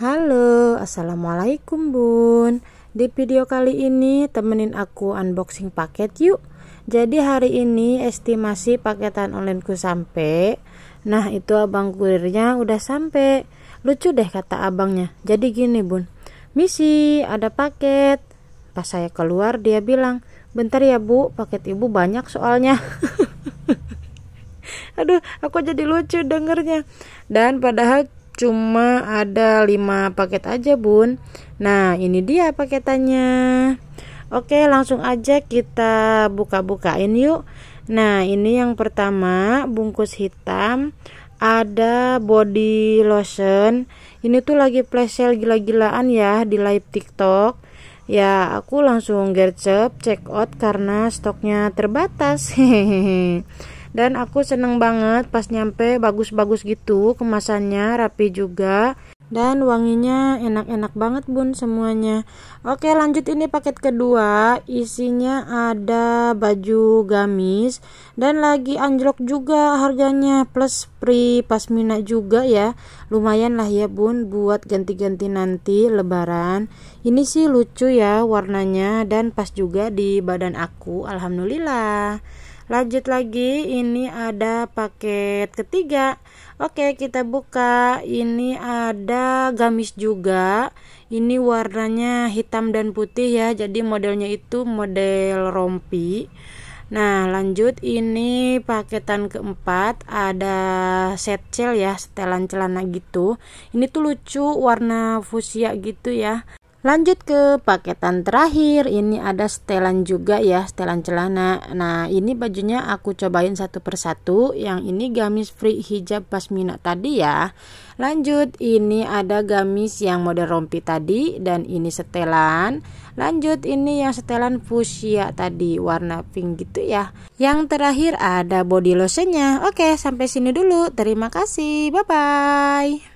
Halo, Assalamualaikum Bun Di video kali ini temenin aku unboxing paket yuk Jadi hari ini estimasi paketan onlineku sampai Nah itu abang kurirnya udah sampai Lucu deh kata abangnya Jadi gini Bun Misi ada paket Pas saya keluar dia bilang bentar ya bu paket ibu banyak soalnya aduh aku jadi lucu dengernya dan padahal cuma ada 5 paket aja bun nah ini dia paketannya oke langsung aja kita buka-bukain yuk nah ini yang pertama bungkus hitam ada body lotion ini tuh lagi flash sale gila-gilaan ya di live tiktok ya aku langsung gercep check out karena stoknya terbatas hehehe dan aku seneng banget pas nyampe bagus-bagus gitu kemasannya rapi juga dan wanginya enak-enak banget bun semuanya oke lanjut ini paket kedua isinya ada baju gamis dan lagi anjlok juga harganya plus free pasmina juga ya lumayan lah ya bun buat ganti-ganti nanti lebaran ini sih lucu ya warnanya dan pas juga di badan aku alhamdulillah lanjut lagi ini ada paket ketiga oke kita buka ini ada gamis juga ini warnanya hitam dan putih ya jadi modelnya itu model rompi Nah, lanjut ini paketan keempat ada set cel ya, setelan celana gitu. Ini tuh lucu warna fuchsia gitu ya lanjut ke paketan terakhir ini ada setelan juga ya setelan celana nah ini bajunya aku cobain satu persatu yang ini gamis free hijab pasmina tadi ya lanjut ini ada gamis yang model rompi tadi dan ini setelan lanjut ini yang setelan fuchsia tadi warna pink gitu ya yang terakhir ada body lotionnya oke sampai sini dulu terima kasih bye bye